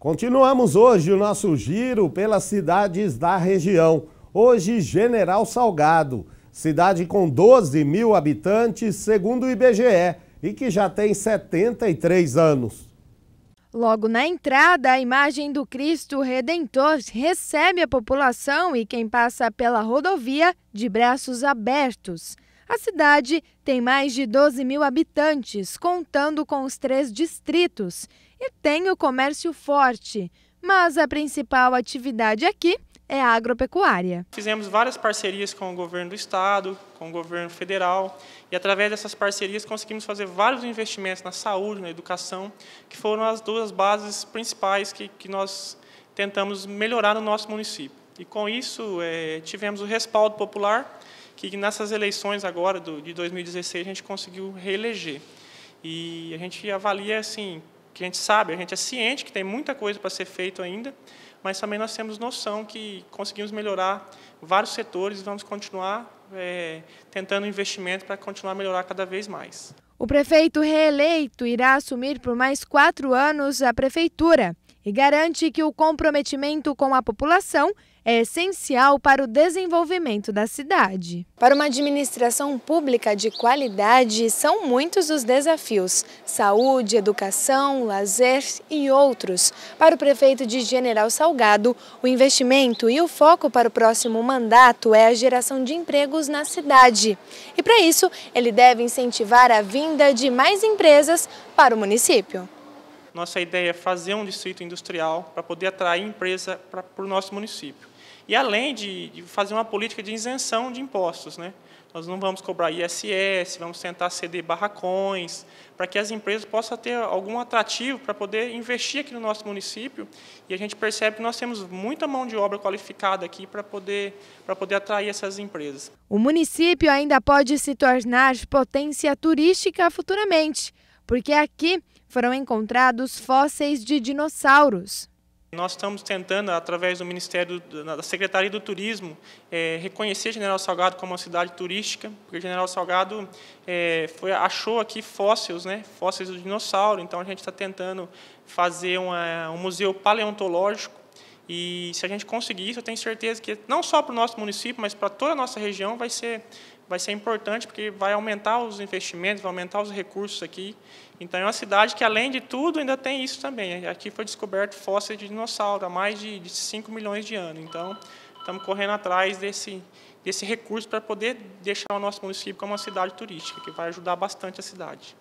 Continuamos hoje o nosso giro pelas cidades da região. Hoje, General Salgado, cidade com 12 mil habitantes, segundo o IBGE, e que já tem 73 anos. Logo na entrada, a imagem do Cristo Redentor recebe a população e quem passa pela rodovia de braços abertos. A cidade tem mais de 12 mil habitantes, contando com os três distritos, e tem o comércio forte, mas a principal atividade aqui é a agropecuária. Fizemos várias parcerias com o governo do estado, com o governo federal, e através dessas parcerias conseguimos fazer vários investimentos na saúde, na educação, que foram as duas bases principais que, que nós tentamos melhorar no nosso município. E com isso é, tivemos o respaldo popular que nessas eleições agora do, de 2016 a gente conseguiu reeleger. E a gente avalia assim, que a gente sabe, a gente é ciente que tem muita coisa para ser feito ainda, mas também nós temos noção que conseguimos melhorar vários setores e vamos continuar é, tentando investimento para continuar a melhorar cada vez mais. O prefeito reeleito irá assumir por mais quatro anos a prefeitura e garante que o comprometimento com a população é essencial para o desenvolvimento da cidade. Para uma administração pública de qualidade, são muitos os desafios: saúde, educação, lazer e outros. Para o prefeito de General Salgado, o investimento e o foco para o próximo mandato é a geração de empregos na cidade. E para isso, ele deve incentivar a vinda de mais empresas para o município. Nossa ideia é fazer um distrito industrial para poder atrair empresa para, para o nosso município. E além de, de, fazer uma política de isenção de impostos, né? Nós não vamos cobrar ISS, vamos tentar ceder barracões, para que as empresas possam ter algum atrativo para poder investir aqui no nosso município. E a gente percebe que nós temos muita mão de obra qualificada aqui para poder, para poder atrair essas empresas. O município ainda pode se tornar potência turística futuramente, porque aqui foram encontrados fósseis de dinossauros. Nós estamos tentando, através do Ministério da Secretaria do Turismo, é, reconhecer General Salgado como uma cidade turística, porque General Salgado é, foi, achou aqui fósseis, né, fósseis do dinossauro. Então a gente está tentando fazer uma, um museu paleontológico e se a gente conseguir isso, eu tenho certeza que não só para o nosso município, mas para toda a nossa região vai ser, vai ser importante, porque vai aumentar os investimentos, vai aumentar os recursos aqui. Então, é uma cidade que, além de tudo, ainda tem isso também. Aqui foi descoberto fóssil de dinossauro há mais de, de 5 milhões de anos. Então, estamos correndo atrás desse, desse recurso para poder deixar o nosso município como uma cidade turística, que vai ajudar bastante a cidade.